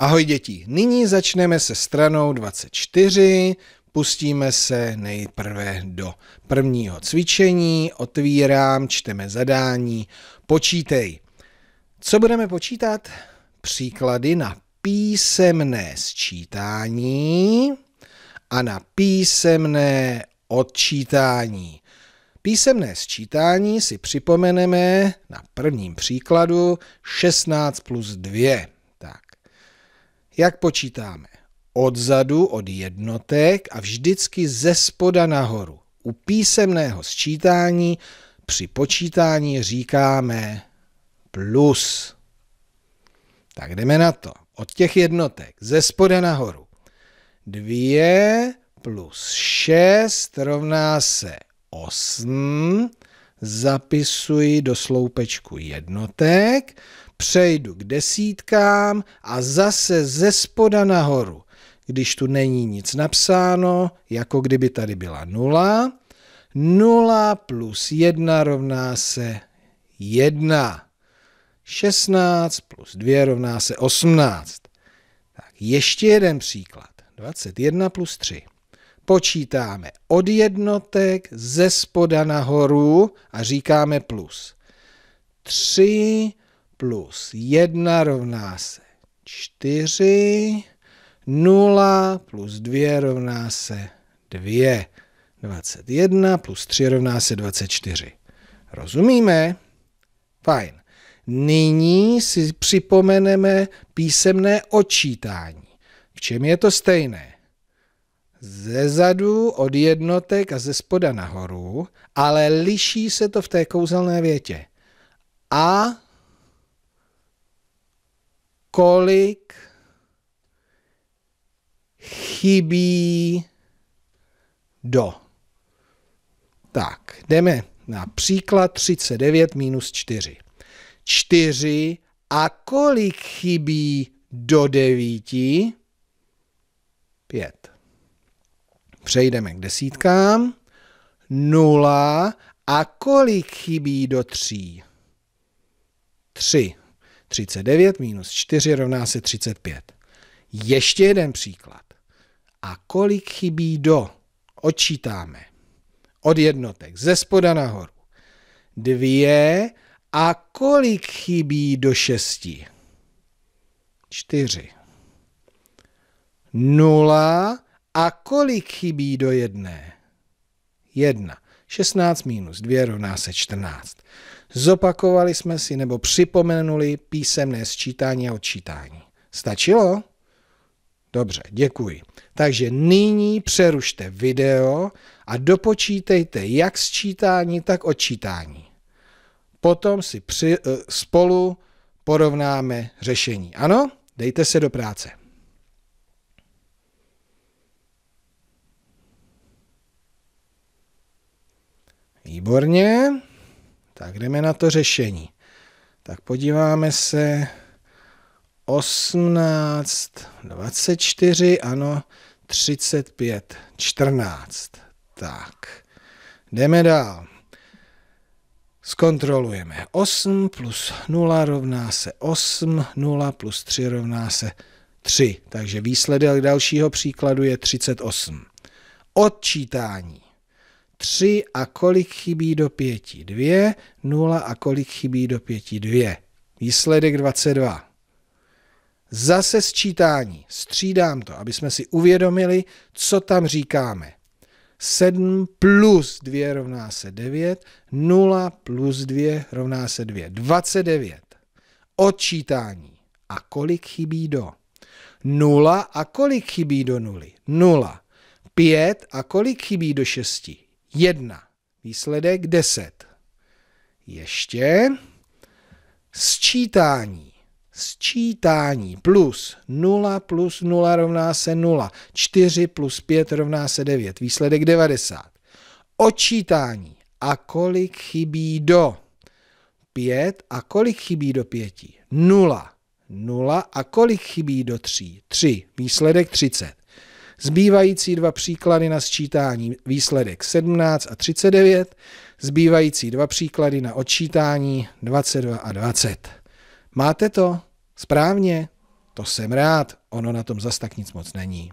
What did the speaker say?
Ahoj děti, nyní začneme se stranou 24, pustíme se nejprve do prvního cvičení, otvírám, čteme zadání, počítej. Co budeme počítat? Příklady na písemné sčítání a na písemné odčítání. Písemné sčítání si připomeneme na prvním příkladu 16 plus 2. Jak počítáme? Odzadu od jednotek a vždycky ze spoda nahoru. U písemného sčítání při počítání říkáme plus. Tak jdeme na to. Od těch jednotek ze spoda nahoru. 2 plus 6 rovná se 8 zapisuji do sloupečku jednotek, přejdu k desítkám a zase ze spoda nahoru. Když tu není nic napsáno, jako kdyby tady byla nula, 0 plus 1 rovná se 1. 16 plus 2 rovná se 18. Tak ještě jeden příklad. 21 plus 3 počítáme od jednotek ze spoda nahoru a říkáme plus. 3 plus 1 rovná se 4, 0 plus 2 rovná se 2, 21 plus 3 rovná se 24. Rozumíme? Fajn. Nyní si připomeneme písemné očítání. V čem je to stejné? ze zadu od jednotek a ze spoda nahoru, ale liší se to v té kouzelné větě. A kolik chybí do. Tak, jdeme na příklad 39 minus 4. 4 a kolik chybí do 9? 5. Přejdeme k desítkám. Nula. A kolik chybí do tří? Tři. 39 minus 4 rovná se 35. Ještě jeden příklad. A kolik chybí do? Odčítáme. Od jednotek, ze spoda nahoru. Dvě. A kolik chybí do šesti? Čtyři. Nula. A kolik chybí do jedné? Jedna. 16 minus 2 rovná se 14. Zopakovali jsme si nebo připomenuli písemné sčítání a odčítání. Stačilo? Dobře, děkuji. Takže nyní přerušte video a dopočítejte jak sčítání, tak odčítání. Potom si při, eh, spolu porovnáme řešení. Ano? Dejte se do práce. Výborně. Tak jdeme na to řešení. Tak podíváme se. 18, 24, ano, 35, 14. Tak, jdeme dál. Zkontrolujeme. 8 plus 0 rovná se 8, 0 plus 3 rovná se 3. Takže výsledek dalšího příkladu je 38. Odčítání. 3 a kolik chybí do 5? 2, 0 a kolik chybí do 5? 2. Výsledek 22. Zase sčítání. Střídám to, aby jsme si uvědomili, co tam říkáme. 7 plus 2 rovná se 9, 0 plus 2 rovná se 2, 29. Odčítání. A kolik chybí do? 0 a kolik chybí do 0? 0. 5 a kolik chybí do 6? 1. Výsledek 10. Ještě sčítání. Sčítání plus 0 plus 0 rovná se 0. 4 plus 5 rovná se 9. Výsledek 90. Očítání. A kolik chybí do? 5. A kolik chybí do 5? 0. 0. A kolik chybí do 3? 3. Výsledek 30. Zbývající dva příklady na sčítání výsledek 17 a 39, zbývající dva příklady na odčítání 22 a 20. Máte to? Správně? To jsem rád, ono na tom zas tak nic moc není.